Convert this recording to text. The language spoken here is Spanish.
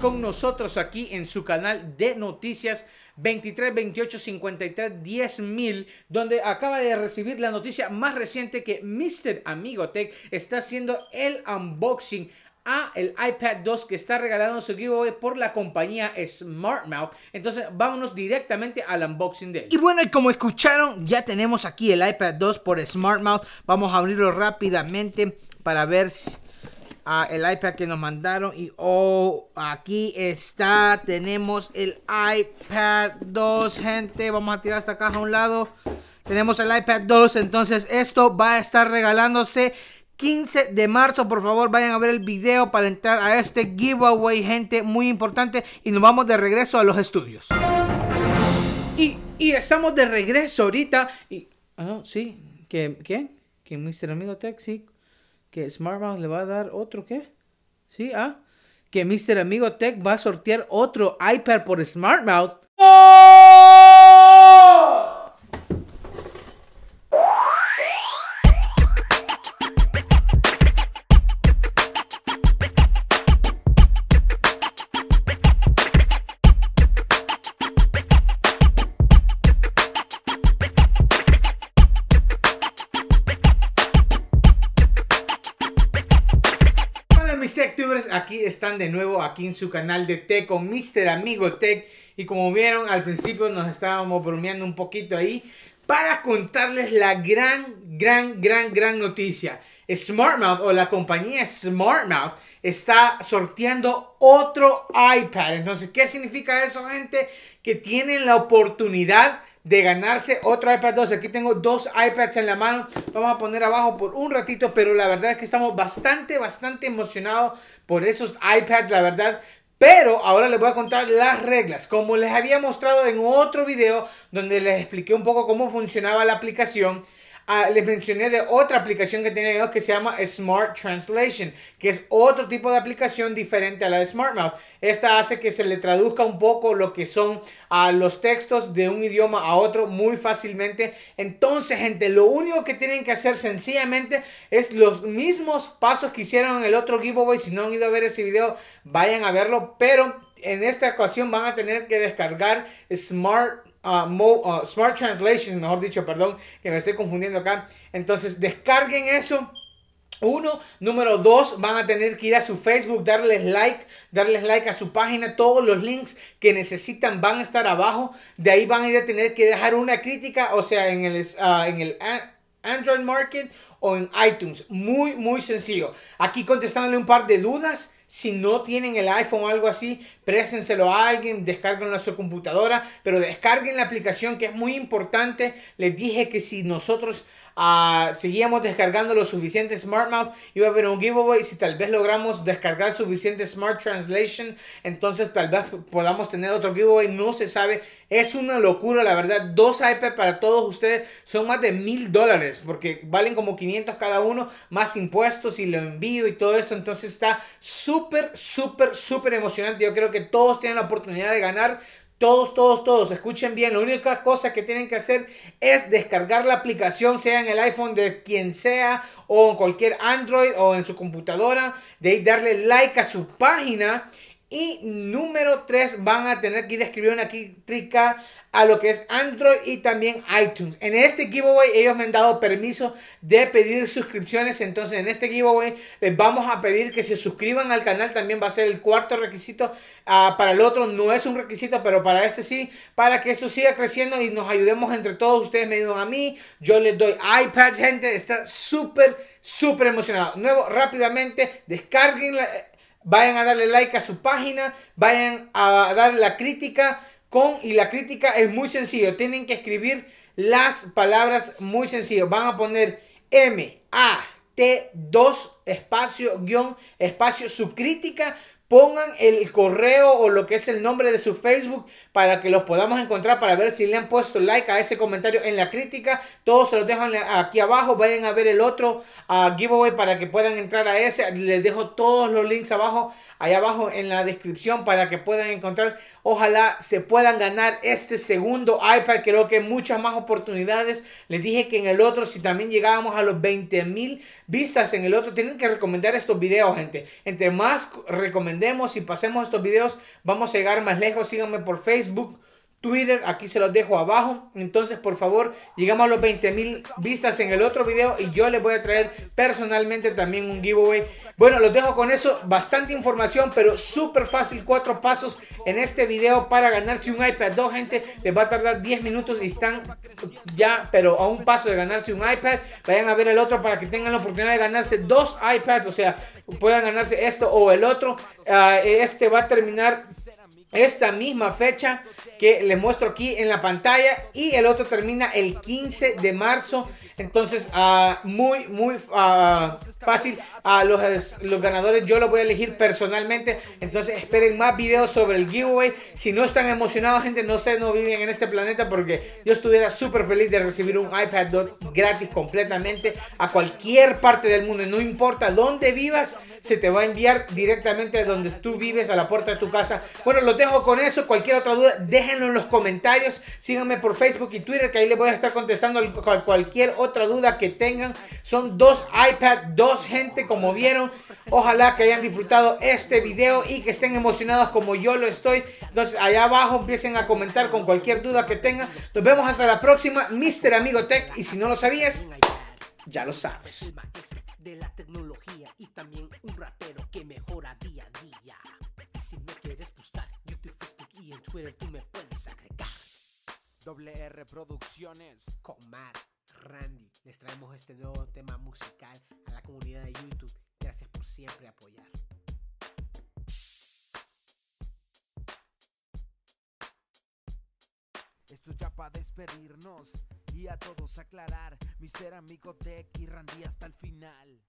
con nosotros aquí en su canal de noticias 23 28 53 10 mil, donde acaba de recibir la noticia más reciente que Mr. Amigo Tech está haciendo el unboxing a el iPad 2 que está regalando su giveaway por la compañía SmartMouth. Entonces, vámonos directamente al unboxing de él. Y bueno, y como escucharon, ya tenemos aquí el iPad 2 por SmartMouth. Vamos a abrirlo rápidamente para ver si el iPad que nos mandaron. Y oh, aquí está. Tenemos el iPad 2, gente. Vamos a tirar esta caja a un lado. Tenemos el iPad 2. Entonces esto va a estar regalándose. 15 de marzo, por favor, vayan a ver el video para entrar a este giveaway, gente, muy importante. Y nos vamos de regreso a los estudios. Y, estamos de regreso ahorita. Y, oh, sí, que, ¿qué? Que Mr. Amigo Tech, que ¿SmartMouth le va a dar otro, ¿qué? Sí, ah. Que Mr. Amigo Tech va a sortear otro iPad por Smartmouth. ¡Oh! aquí están de nuevo aquí en su canal de Tech con Mr. Amigo Tech. Y como vieron al principio nos estábamos bromeando un poquito ahí para contarles la gran, gran, gran, gran noticia. SmartMouth o la compañía SmartMouth está sorteando otro iPad. Entonces, ¿qué significa eso, gente? Que tienen la oportunidad de ganarse otro iPad 2 Aquí tengo dos iPads en la mano. Vamos a poner abajo por un ratito, pero la verdad es que estamos bastante, bastante emocionados por esos iPads, la verdad. Pero ahora les voy a contar las reglas. Como les había mostrado en otro video donde les expliqué un poco cómo funcionaba la aplicación, Ah, les mencioné de otra aplicación que tienen ellos que se llama Smart Translation, que es otro tipo de aplicación diferente a la de Smart Mouth. Esta hace que se le traduzca un poco lo que son ah, los textos de un idioma a otro muy fácilmente. Entonces, gente, lo único que tienen que hacer sencillamente es los mismos pasos que hicieron en el otro giveaway. Si no han ido a ver ese video, vayan a verlo, pero en esta ocasión van a tener que descargar Smart ah, ah, Smart Translation, mejor dicho, perdón, que me estoy confundiendo acá. Entonces, descarguen eso. Uno, número dos, van a tener que ir a su Facebook, darles like, darles like a su página, todos los links que necesitan van a estar abajo, de ahí van a ir a tener que dejar una crítica, o sea, en el, ah, en el Android Market o en iTunes, muy, muy sencillo. Aquí contestándole un par de dudas, si no tienen el iPhone o algo así, présenselo a alguien, descarguenlo a su computadora, pero descarguen la aplicación que es muy importante. Les dije que si nosotros Ah, seguíamos descargando lo suficiente SmartMouth, iba a haber un giveaway. Si tal vez logramos descargar suficiente Smart Translation, entonces tal vez podamos tener otro giveaway. No se sabe. Es una locura, la verdad. Dos iPads para todos ustedes son más de mil dólares porque valen como 500 cada uno, más impuestos y lo envío y todo esto. Entonces está súper, súper, súper emocionante. Yo creo que todos tienen la oportunidad de ganar. Todos, todos, todos, escuchen bien. La única cosa que tienen que hacer es descargar la aplicación, sea en el iPhone de quien sea, o en cualquier Android, o en su computadora. De ahí darle like a su página y número 3, van a tener que ir a escribir una crítica a lo que es Android y también iTunes. En este giveaway ellos me han dado permiso de pedir suscripciones. Entonces en este giveaway les vamos a pedir que se suscriban al canal. También va a ser el cuarto requisito. Ah, para el otro no es un requisito, pero para este sí. Para que esto siga creciendo y nos ayudemos entre todos. Ustedes me ayudan a mí. Yo les doy iPad gente. Está súper, súper emocionado. Nuevo, rápidamente. Descarguen la Vayan a darle like a su página, vayan a dar la crítica con, y la crítica es muy sencillo, tienen que escribir las palabras muy sencillo, van a poner M, A, T2, espacio, guión, espacio, subcrítica pongan el correo o lo que es el nombre de su Facebook para que los podamos encontrar para ver si le han puesto like a ese comentario en la crítica. Todos se los dejo aquí abajo. Vayan a ver el otro ah, giveaway para que puedan entrar a ese. Les dejo todos los links abajo allá abajo en la descripción para que puedan encontrar. Ojalá se puedan ganar este segundo iPad. Creo que muchas más oportunidades. Les dije que en el otro, si también llegábamos a los 20 mil vistas en el otro, tienen que recomendar estos videos, gente. Entre más recomendemos y pasemos estos videos, vamos a llegar más lejos. Síganme por Facebook Twitter, aquí se los dejo abajo. Entonces, por favor, llegamos a los 20 mil vistas en el otro video y yo les voy a traer personalmente también un giveaway. Bueno, los dejo con eso. Bastante información, pero súper fácil. Cuatro pasos en este video para ganarse un iPad Dos gente. Les va a tardar 10 minutos y están ya, pero a un paso de ganarse un iPad. Vayan a ver el otro para que tengan la oportunidad de ganarse dos iPads. O sea, puedan ganarse esto o el otro. Ah, este va a terminar esta misma fecha que les muestro aquí en la pantalla y el otro termina el 15 de marzo. Entonces, ah, muy, muy ah, fácil. a los, los ganadores yo lo voy a elegir personalmente. Entonces, esperen más videos sobre el giveaway. Si no están emocionados, gente, no sé, no viven en este planeta porque yo estuviera súper feliz de recibir un iPad Dot gratis completamente a cualquier parte del mundo. No importa dónde vivas, se te va a enviar directamente a donde tú vives, a la puerta de tu casa. Bueno, los dejo con eso. Cualquier otra duda, déjenme en los comentarios. Síganme por Facebook y Twitter, que ahí les voy a estar contestando cualquier otra duda que tengan. Son dos iPad, dos gente, como vieron. Ojalá que hayan disfrutado este video y que estén emocionados como yo lo estoy. Entonces, allá abajo empiecen a comentar con cualquier duda que tengan. Nos vemos hasta la próxima, Mr. Amigo Tech. Y si no lo sabías, ya lo sabes. W Doble R Producciones. Comar, Randy. Les traemos este nuevo tema musical a la comunidad de YouTube. Gracias por siempre apoyar. Esto ya para despedirnos y a todos aclarar. Mister Amigo Tech y Randy hasta el final.